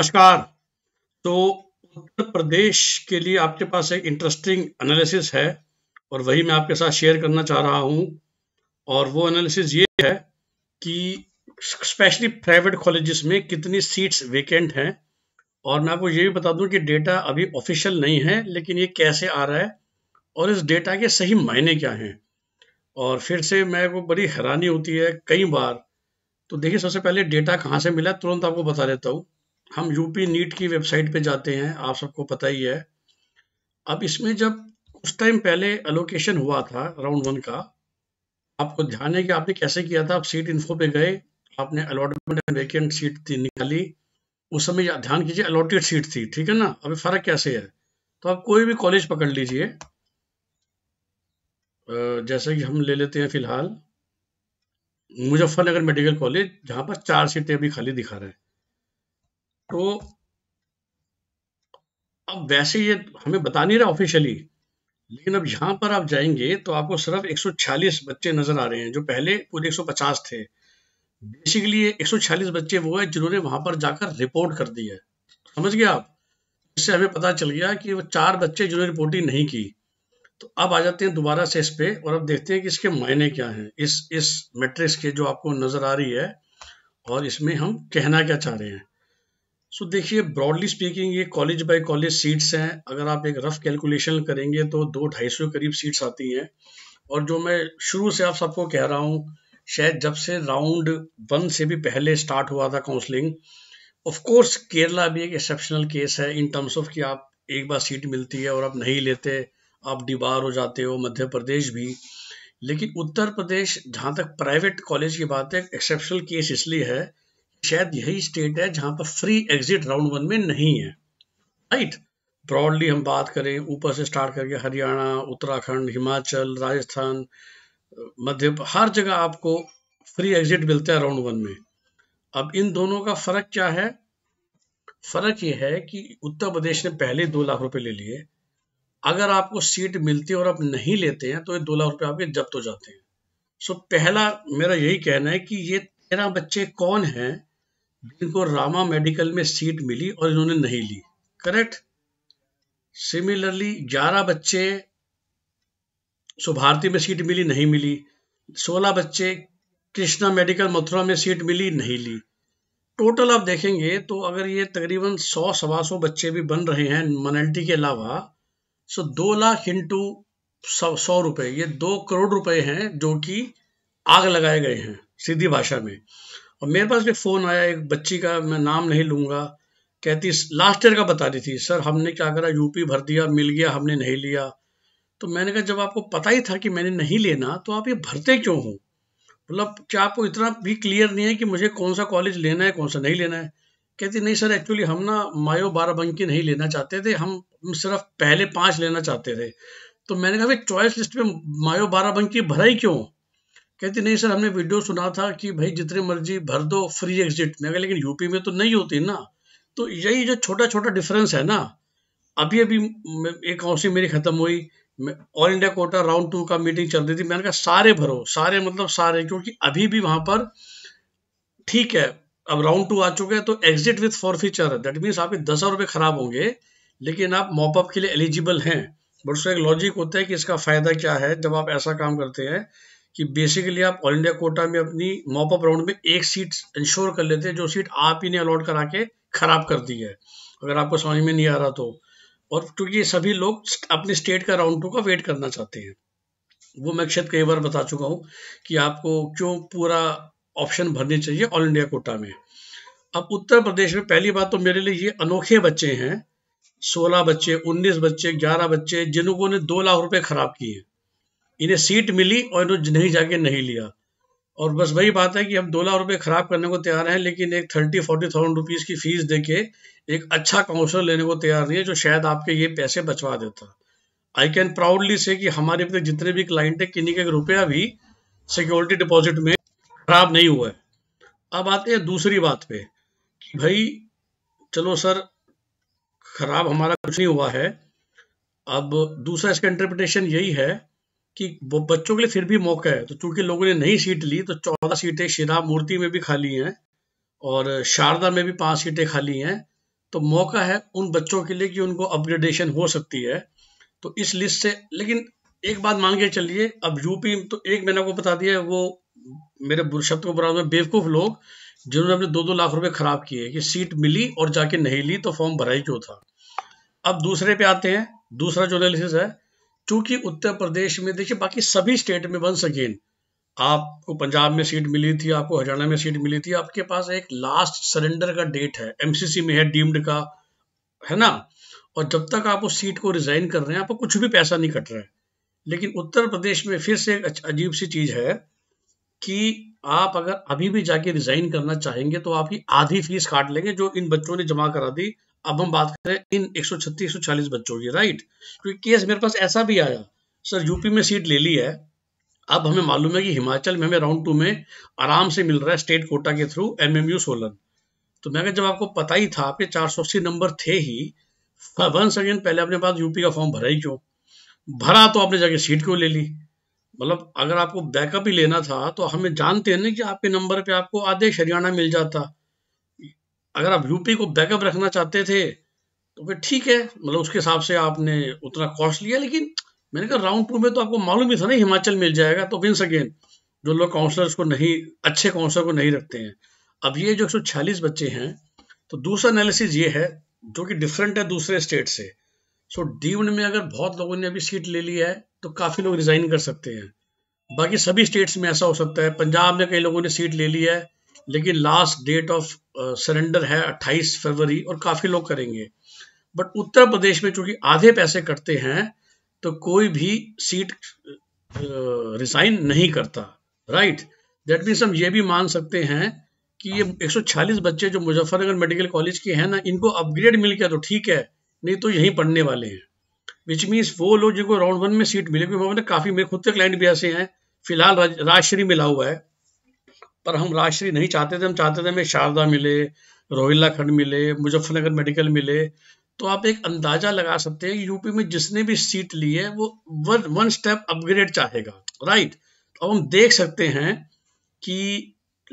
नमस्कार तो उत्तर प्रदेश के लिए आपके पास एक इंटरेस्टिंग एनालिसिस है और वही मैं आपके साथ शेयर करना चाह रहा हूं और वो एनालिसिस ये है कि स्पेशली प्राइवेट कॉलेजेस में कितनी सीट्स वेकेंट हैं और मैं आपको ये भी बता दूं कि डेटा अभी ऑफिशियल नहीं है लेकिन ये कैसे आ रहा है और इस डेटा के सही मायने क्या हैं और फिर से मेरे को बड़ी हैरानी होती है कई बार तो देखिए सबसे पहले डेटा कहाँ से मिला तुरंत आपको बता देता हूँ हम यूपी नीट की वेबसाइट पे जाते हैं आप सबको पता ही है अब इसमें जब उस टाइम पहले अलोकेशन हुआ था राउंड वन का आपको ध्यान है कि आपने कैसे किया था आप सीट इन्फो पे गए आपने अलॉटमेंट एंड वैकेंट सीट थी निकाली उस समय ध्यान कीजिए अलॉटेड सीट थी ठीक है ना अभी फर्क कैसे है तो आप कोई भी कॉलेज पकड़ लीजिए जैसे कि हम ले लेते हैं फिलहाल मुजफ्फरनगर मेडिकल कॉलेज जहां पर चार सीटें अभी खाली दिखा रहे हैं तो अब वैसे ये हमें बता नहीं रहा ऑफिशियली लेकिन अब यहाँ पर आप जाएंगे तो आपको सिर्फ 146 बच्चे नजर आ रहे हैं जो पहले पूरे 150 थे बेसिकली ये 146 बच्चे वो है जिन्होंने वहां पर जाकर रिपोर्ट कर दी है समझ गए आप इससे हमें पता चल गया कि वो चार बच्चे जिन्होंने रिपोर्टिंग नहीं की तो अब आ जाते हैं दोबारा से इस पे और अब देखते हैं कि इसके मायने क्या हैं इस इस मैट्रिक्स के जो आपको नजर आ रही है और इसमें हम कहना क्या चाह रहे हैं सो so, देखिए ब्रॉडली स्पीकिंग ये कॉलेज बाय कॉलेज सीट्स हैं अगर आप एक रफ कैलकुलेशन करेंगे तो दो ढाई सौ करीब सीट्स आती हैं और जो मैं शुरू से आप सबको कह रहा हूँ शायद जब से राउंड वन से भी पहले स्टार्ट हुआ था काउंसलिंग ऑफ कोर्स केरला भी एक एक्सेप्शनल केस है इन टर्म्स ऑफ कि आप एक बार सीट मिलती है और आप नहीं लेते आप डिबार हो जाते हो मध्य प्रदेश भी लेकिन उत्तर प्रदेश जहाँ तक प्राइवेट कॉलेज की बात है एक्सेप्शनल केस इसलिए है शायद यही स्टेट है जहां पर फ्री एग्जिट राउंड वन में नहीं है राइट ब्रॉडली हम बात करें ऊपर से स्टार्ट करके हरियाणा उत्तराखंड हिमाचल राजस्थान मध्य हर जगह आपको फ्री एग्जिट मिलता है राउंड वन में अब इन दोनों का फर्क क्या है फर्क यह है कि उत्तर प्रदेश ने पहले दो लाख रुपए ले लिए अगर आपको सीट मिलती है और आप नहीं लेते हैं तो ये दो लाख रुपए आपके जब्त हो जाते हैं सो पहला मेरा यही कहना है कि ये तेरह बच्चे कौन हैं जिनको रामा मेडिकल में सीट मिली और इन्होंने नहीं ली करेक्ट सिमिलरली ग्यारह बच्चे सुभारती में सीट मिली नहीं मिली सोलह बच्चे कृष्णा मेडिकल मथुरा में सीट मिली नहीं ली टोटल आप देखेंगे तो अगर ये तकरीबन सौ सवा सौ बच्चे भी बन रहे हैं मनल्टी के अलावा सो दो लाख इंटू सौ सौ रुपये ये दो करोड़ रुपए हैं जो कि आग लगाए गए हैं सीधी भाषा में और मेरे पास भी फ़ोन आया एक बच्ची का मैं नाम नहीं लूँगा कहती लास्ट ईयर का बता रही थी सर हमने क्या करा यूपी भर दिया मिल गया हमने नहीं लिया तो मैंने कहा जब आपको पता ही था कि मैंने नहीं लेना तो आप ये भरते क्यों हो मतलब क्या आपको इतना भी क्लियर नहीं है कि मुझे कौन सा कॉलेज लेना है कौन सा नहीं लेना है कहती नहीं सर एक्चुअली हम ना मायो बाराबंकी नहीं लेना चाहते थे हम सिर्फ पहले पाँच लेना चाहते थे तो मैंने कहा भाई चॉइस लिस्ट में मायो बाराबंकी भरा ही क्यों कहती नहीं सर हमने वीडियो सुना था कि भाई जितने मर्जी भर दो फ्री एग्जिट में लेकिन यूपी में तो नहीं होती ना तो यही जो छोटा छोटा डिफरेंस है ना अभी अभी एक काउंसिल मेरी खत्म हुई all India quota round two का मीटिंग चल रही थी मैंने कहा सारे भरो सारे मतलब सारे क्योंकि अभी भी वहां पर ठीक है अब राउंड टू आ चुका है तो exit with forfeiture that means आपके दस हजार रुपये खराब होंगे लेकिन आप मॉपअप के लिए एलिजिबल हैं बट उसका एक लॉजिक होता है कि इसका फायदा क्या है जब आप ऐसा काम करते हैं कि बेसिकली आप ऑल इंडिया कोटा में अपनी मॉपअप राउंड में एक सीट इंश्योर कर लेते हैं जो सीट आप ही ने अलॉट करा के खराब कर दी है अगर आपको समझ में नहीं आ रहा तो और क्योंकि सभी लोग अपने स्टेट का राउंड टू का वेट करना चाहते हैं वो मैं शायद कई बार बता चुका हूँ कि आपको क्यों पूरा ऑप्शन भरने चाहिए ऑल इंडिया कोटा में अब उत्तर प्रदेश में पहली बात तो मेरे लिए ये अनोखे बच्चे हैं सोलह बच्चे उन्नीस बच्चे ग्यारह बच्चे जिनको ने दो लाख रुपए खराब किए इन्हें सीट मिली और इन्होंने नहीं जाके नहीं लिया और बस वही बात है कि हम दो लाख रुपये खराब करने को तैयार हैं लेकिन एक थर्टी फोर्टी थाउजेंड रुपीज़ की फीस दे के एक अच्छा काउंसलर लेने को तैयार नहीं है जो शायद आपके ये पैसे बचवा देता आई कैन प्राउडली से कि हमारे अपने जितने भी क्लाइंट है किन्नी का रुपया भी सिक्योरिटी डिपॉजिट में खराब नहीं हुआ है अब आते हैं दूसरी बात पे कि भाई चलो सर खराब हमारा कुछ नहीं हुआ है अब दूसरा इसका इंटरप्रिटेशन यही है कि बच्चों के लिए फिर भी मौका है तो चूंकि लोगों ने नई सीट ली तो चौदह सीटें शिरा मूर्ति में भी खाली हैं और शारदा में भी पांच सीटें खाली हैं तो मौका है उन बच्चों के लिए कि उनको अपग्रेडेशन हो सकती है तो इस लिस्ट से लेकिन एक बात मान के चलिए अब यूपी तो एक मैंने आपको बता दिया वो मेरे शब्द को बुरा में बेवकूफ़ लोग जिन्होंने अपने दो दो लाख रुपए खराब किए कि सीट मिली और जाके नहीं ली तो फॉर्म भरा ही क्यों था अब दूसरे पे आते हैं दूसरा जो एनालिसिस है चूंकि उत्तर प्रदेश में देखिए बाकी सभी स्टेट में वंस अगेन आपको पंजाब में सीट मिली थी आपको हरियाणा में सीट मिली थी आपके पास एक लास्ट सरेंडर का डेट है एमसीसी में है डीम्ड का है ना और जब तक आप उस सीट को रिजाइन कर रहे हैं आपको कुछ भी पैसा नहीं कट रहा है लेकिन उत्तर प्रदेश में फिर से एक अजीब सी चीज है कि आप अगर अभी भी जाके रिजाइन करना चाहेंगे तो आपकी आधी फीस काट लेंगे जो इन बच्चों ने जमा करा दी अब हम बात करें इन 136 140 बच्चों की राइट क्योंकि केस मेरे पास ऐसा भी आया सर यूपी में सीट ले ली है अब हमें मालूम है कि हिमाचल में हमें राउंड टू में आराम से मिल रहा है स्टेट कोटा के थ्रू एमएमयू सोलन तो मैं जब आपको पता ही था आपके चार सौ अस्सी नंबर थे ही वंस अगेन पहले अपने पास यूपी का फॉर्म भरा ही क्यों भरा तो आपने जाके सीट क्यों ले ली मतलब अगर आपको बैकअप ही लेना था तो हमें जानते हैं ना कि आपके नंबर पे आपको आदेश हरियाणा मिल जाता अगर आप यूपी को बैकअप रखना चाहते थे तो फिर ठीक है मतलब उसके हिसाब से आपने उतना कॉस्ट लिया लेकिन मैंने कहा राउंड टू में तो आपको मालूम ही था ना हिमाचल मिल जाएगा तो विंस अगेन जो लोग काउंसलर्स को नहीं अच्छे काउंसलर को नहीं रखते हैं अब ये जो एक बच्चे हैं तो दूसरा एनालिसिस ये है जो कि डिफरेंट है दूसरे स्टेट से सो so, डीम्ड में अगर बहुत लोगों ने अभी सीट ले लिया है तो काफ़ी लोग रिजाइन कर सकते हैं बाकी सभी स्टेट्स में ऐसा हो सकता है पंजाब में कई लोगों ने सीट ले लिया है लेकिन लास्ट डेट ऑफ सरेंडर है 28 फरवरी और काफ़ी लोग करेंगे बट उत्तर प्रदेश में चूंकि आधे पैसे कटते हैं तो कोई भी सीट रिजाइन uh, नहीं करता राइट दैट मीन्स हम ये भी मान सकते हैं कि ये 140 बच्चे जो मुजफ्फरनगर मेडिकल कॉलेज के हैं ना इनको अपग्रेड मिल गया तो ठीक है नहीं तो यहीं पढ़ने वाले हैं विच मीन्स वो लोग जिनको राउंड वन में सीट मिले क्योंकि काफ़ी मेरे खुद के क्लाइंट भी ऐसे हैं फिलहाल राजश्री मिला हुआ है पर हम राजश्री नहीं चाहते थे हम चाहते थे हमें शारदा मिले रोहिल्ला खंड मिले मुजफ्फरनगर मेडिकल मिले तो आप एक अंदाजा लगा सकते हैं यूपी में जिसने भी सीट ली है वो वन वन स्टेप अपग्रेड चाहेगा राइट तो अब हम देख सकते हैं कि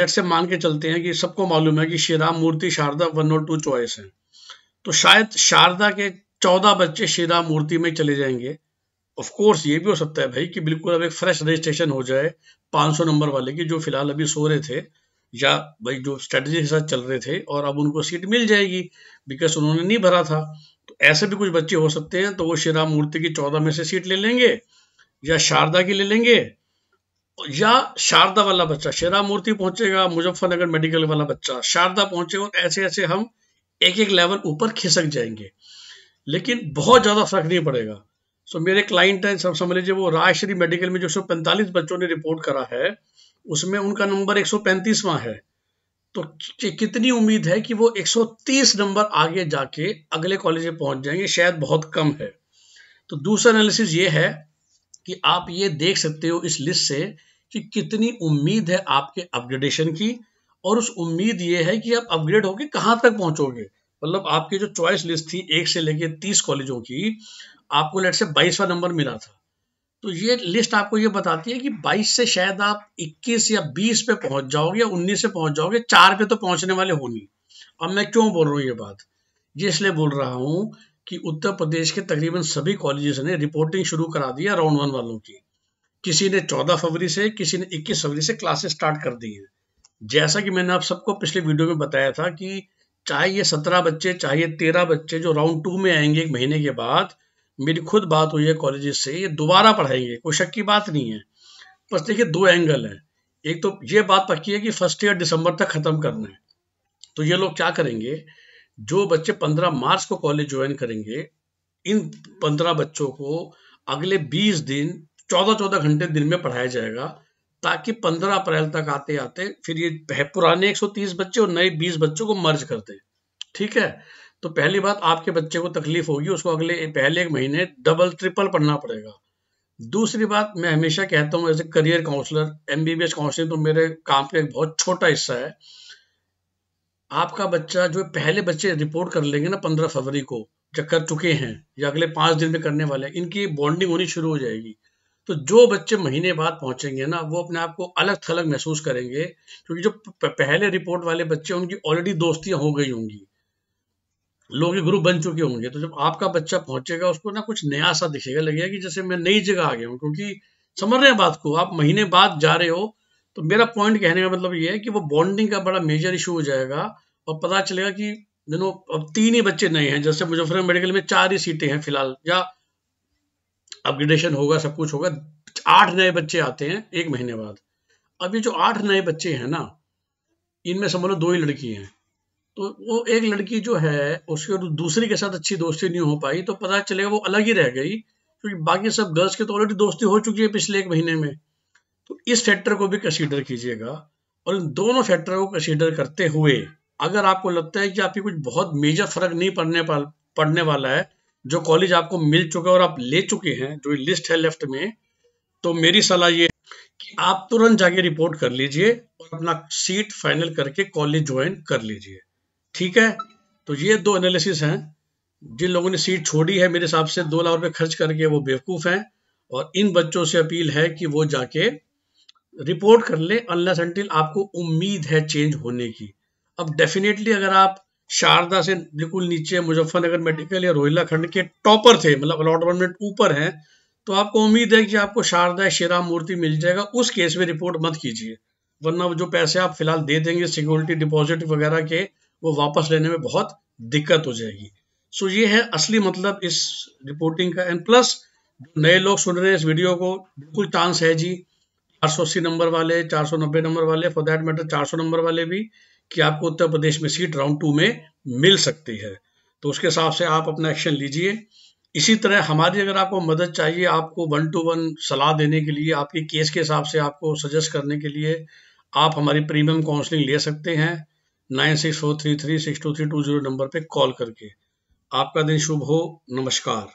लेट से मान के चलते हैं कि सबको मालूम है कि श्री राम मूर्ति शारदा वन और टू चॉइस हैं तो शायद शारदा के चौदह बच्चे श्री राम मूर्ति में चले जाएंगे ऑफ कोर्स ये भी हो सकता है भाई कि बिल्कुल अब एक फ्रेश रजिस्ट्रेशन हो जाए 500 नंबर वाले की जो फिलहाल अभी सो रहे थे या भाई जो स्ट्रेटजी के साथ चल रहे थे और अब उनको सीट मिल जाएगी बिकॉज उन्होंने नहीं भरा था तो ऐसे भी कुछ बच्चे हो सकते हैं तो वो श्री राम मूर्ति की चौदह में से सीट ले लेंगे या शारदा की ले लेंगे या शारदा वाला बच्चा शेरा मूर्ति पहुंचेगा मुजफ्फरनगर मेडिकल वाला बच्चा शारदा पहुंचेगा और ऐसे ऐसे हम एक एक लेवल ऊपर खिसक जाएंगे लेकिन बहुत ज़्यादा फर्क नहीं पड़ेगा सो मेरे क्लाइंट हैं सब समझ लीजिए वो राजश्री मेडिकल में जो सौ पैंतालीस बच्चों ने रिपोर्ट करा है उसमें उनका नंबर एक सौ पैंतीसवा है तो कितनी उम्मीद है कि वो 130 नंबर आगे जाके अगले कॉलेज में पहुंच जाएंगे शायद बहुत कम है तो दूसरा एनालिसिस ये है कि आप ये देख सकते हो इस लिस्ट से कि कितनी उम्मीद है आपके अपग्रेडेशन की और उस उम्मीद ये है कि आप अपग्रेड होके कहाँ तक पहुंचोगे मतलब आपकी जो चॉइस लिस्ट थी एक से लेके तीस कॉलेजों की आपको लेट से बाईसवा नंबर मिला था तो ये लिस्ट आपको ये बताती है कि 22 से शायद आप 21 या 20 पे पहुंच जाओगे या 19 से पहुंच जाओगे चार पे तो पहुंचने वाले होनी अब मैं क्यों बोल रहा हूँ ये बात ये इसलिए बोल रहा हूँ कि उत्तर प्रदेश के तकरीबन सभी कॉलेजेस ने रिपोर्टिंग शुरू करा दी है राउंड वन वालों की किसी ने 14 फरवरी से किसी ने 21 फरवरी से क्लासेस स्टार्ट कर दी है जैसा कि मैंने आप सबको पिछले वीडियो में बताया था कि चाहे ये सत्रह बच्चे चाहे तेरह बच्चे जो राउंड टू में आएंगे एक महीने के बाद मेरी खुद बात हुई है कॉलेज से ये दोबारा पढ़ाएंगे कोई शक की बात नहीं है बस देखिए दो एंगल है एक तो ये बात पक्की है कि फर्स्ट ईयर दिसंबर तक खत्म करना है तो ये लोग क्या करेंगे जो बच्चे पंद्रह मार्च को कॉलेज ज्वाइन करेंगे इन पंद्रह बच्चों को अगले बीस दिन चौदह चौदह घंटे दिन में पढ़ाया जाएगा ताकि पंद्रह अप्रैल तक आते आते फिर ये पुराने एक सौ तीस बच्चे और नए बीस बच्चों को मर्ज कर दें ठीक है तो पहली बात आपके बच्चे को तकलीफ होगी उसको अगले पहले एक महीने डबल ट्रिपल पढ़ना पड़ेगा दूसरी बात मैं हमेशा कहता हूँ as a career counsellor M B B S counselling तो मेरे काम का एक बहुत छोटा हिस्सा है आपका बच्चा जो पहले बच्चे रिपोर्ट कर लेंगे ना पंद्रह फरवरी को जो कर चुके हैं या अगले पाँच दिन में करने वाले हैं इनकी बॉन्डिंग होनी शुरू हो जाएगी तो जो बच्चे महीने बाद पहुंचेंगे ना वो अपने आप को अलग थलग महसूस करेंगे क्योंकि जो पहले रिपोर्ट वाले बच्चे उनकी ऑलरेडी दोस्तियां हो गई होंगी लोग गुरु बन चुके होंगे तो जब आपका बच्चा पहुंचेगा उसको ना कुछ नया सा दिखेगा लगेगा कि जैसे मैं नई जगह आ गया हूँ क्योंकि समझ रहे हैं बात को आप महीने बाद जा रहे हो तो मेरा पॉइंट कहने का मतलब ये है कि वो बॉन्डिंग का बड़ा मेजर इशू हो जाएगा और पता चलेगा कि दोनों अब तीन ही बच्चे नए हैं जैसे मुजफ्फर मेडिकल में चार ही सीटें हैं फिलहाल या अपग्रेडेशन होगा सब कुछ होगा आठ नए बच्चे आते हैं एक महीने बाद अब ये जो आठ नए बच्चे हैं ना इनमें समझ लो दो ही लड़की हैं तो वो एक लड़की जो है उसके और दूसरी के साथ अच्छी दोस्ती नहीं हो पाई तो पता चलेगा वो अलग ही रह गई क्योंकि बाकी सब गर्ल्स के तो ऑलरेडी दोस्ती हो चुकी है पिछले एक महीने में तो इस फैक्टर को भी कंसीडर कीजिएगा और इन दोनों फैक्टर को कंसीडर करते हुए अगर आपको लगता है कि आपकी कुछ बहुत मेजर फर्क नहीं पड़ने पड़ने वाला है जो कॉलेज आपको मिल चुका है और आप ले चुके हैं जो लिस्ट है लेफ्ट में तो मेरी सलाह ये कि आप तुरंत जाके रिपोर्ट कर लीजिए और अपना सीट फाइनल करके कॉलेज ज्वाइन कर लीजिए ठीक है तो ये दो एनालिसिस हैं जिन लोगों ने सीट छोड़ी है मेरे हिसाब से दो लाख रुपये खर्च करके वो बेवकूफ़ हैं और इन बच्चों से अपील है कि वो जाके रिपोर्ट कर ले अनलेस अनटिल आपको उम्मीद है चेंज होने की अब डेफिनेटली अगर आप शारदा से बिल्कुल नीचे मुजफ्फरनगर मेडिकल या रोहिला खंड के टॉपर थे मतलब अलॉटमेंट ऊपर हैं तो आपको उम्मीद है कि आपको शारदा शेरा मूर्ति मिल जाएगा उस केस में रिपोर्ट मत कीजिए वरना जो पैसे आप फिलहाल दे देंगे सिक्योरिटी डिपॉजिट वगैरह के वो वापस लेने में बहुत दिक्कत हो जाएगी सो ये है असली मतलब इस रिपोर्टिंग का एंड प्लस नए लोग सुन रहे हैं इस वीडियो को बिल्कुल चांस है जी अस्सी नंबर वाले नब्बे नंबर वाले फॉर दैट मैटर सौ नंबर वाले भी कि आपको उत्तर प्रदेश में सीट राउंड टू में मिल सकती है तो उसके हिसाब से आप अपना एक्शन लीजिए इसी तरह हमारी अगर आपको मदद चाहिए आपको वन टू वन सलाह देने के लिए आपके केस के हिसाब से आपको सजेस्ट करने के लिए आप हमारी प्रीमियम काउंसलिंग ले सकते हैं nine six four three three six two three two zero number पर कॉल करके आपका दिन शुभ हो नमस्कार